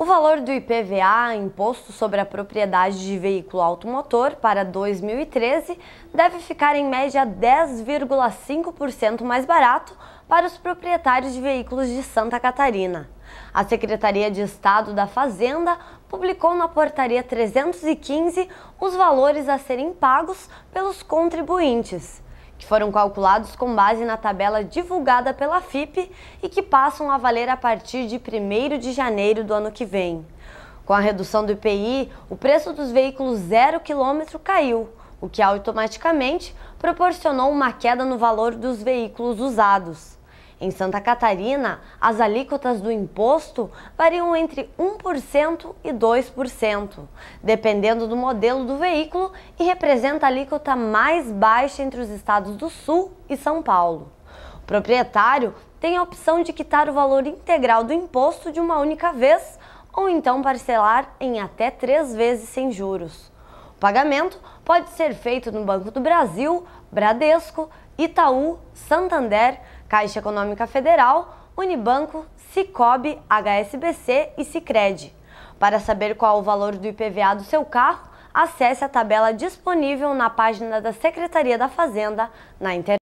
O valor do IPVA, Imposto sobre a Propriedade de Veículo Automotor, para 2013 deve ficar em média 10,5% mais barato para os proprietários de veículos de Santa Catarina. A Secretaria de Estado da Fazenda publicou na Portaria 315 os valores a serem pagos pelos contribuintes que foram calculados com base na tabela divulgada pela FIP e que passam a valer a partir de 1 de janeiro do ano que vem. Com a redução do IPI, o preço dos veículos zero quilômetro caiu, o que automaticamente proporcionou uma queda no valor dos veículos usados. Em Santa Catarina, as alíquotas do imposto variam entre 1% e 2%, dependendo do modelo do veículo e representa a alíquota mais baixa entre os estados do Sul e São Paulo. O proprietário tem a opção de quitar o valor integral do imposto de uma única vez ou então parcelar em até três vezes sem juros. O pagamento pode ser feito no Banco do Brasil, Bradesco, Itaú, Santander, Caixa Econômica Federal, Unibanco, Cicobi, HSBC e Sicredi. Para saber qual o valor do IPVA do seu carro, acesse a tabela disponível na página da Secretaria da Fazenda na internet.